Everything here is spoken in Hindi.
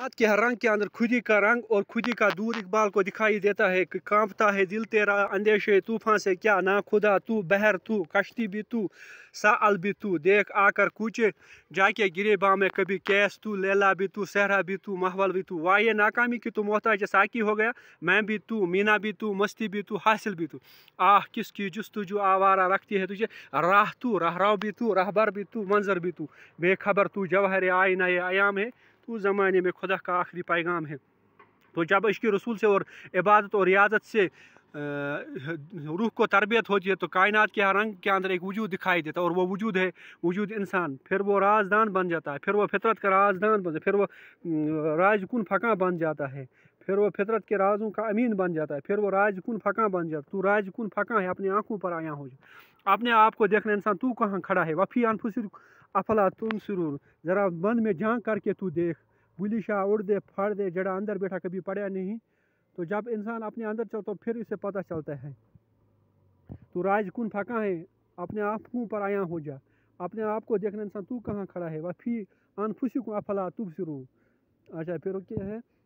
रात के रंग के अंदर खुदी का रंग और खुदी का दूर इकबाल को दिखाई देता है कि कांपता है दिल तेरा अंदेशे तूफान से क्या ना खुदा तू बहर तू कश्ती भी तू साल भी तू देख आकर कूचे जाके गिरे बा में कभी कैस तू लेला भी तू सहरा भी तू माहवल भी तू वाह ये नाकामी की तू मोहताज साकी हो गया मैं भी तू मीना भी तू मस्ती भी तू हासिल भी तू आह किसकी जो आवारा रखती है तुझे राह तू रहराव भी तू रहबर भी तू मंजर भी तू बेखबर तू जवाहर नए आयाम है उस ज़माने में खुदा का आखिरी पैगाम है तो जब इश्क रसूल से और इबादत और रियाजत से रूह को तरबियत होती है तो कायनात के हर रंग के अंदर एक वजूद दिखाई देता है और वो वजूद है वजूद इंसान फिर वो राजदान बन जाता है फिर वो फितरत का राजदान बन फिर वो राजकुन फ़का बन जाता है फिर वो फितरत के राजों का अमीन बन जाता है फिर वो राजकुन फ़का बन जाता है तू राजकुन फ़का है अपनी आँखों पर आया हो अपने आप को देखना इंसान तू कहाँ खड़ा है वफ़ी अनफुसर अफला तुम सुरूर ज़रा मन में झांक करके तू देख बुलिशा उड़ दे फाड़ दे जड़ा अंदर बैठा कभी पढ़ा नहीं तो जब इंसान अपने अंदर चल तो फिर इसे पता चलता है तो कौन फका है अपने आप को पर आया हो जा अपने आप को देखना इंसान तू कहाँ खड़ा है वह वफ़ी अनफुशी को अफला तुम शुरू अच्छा फिर क्या है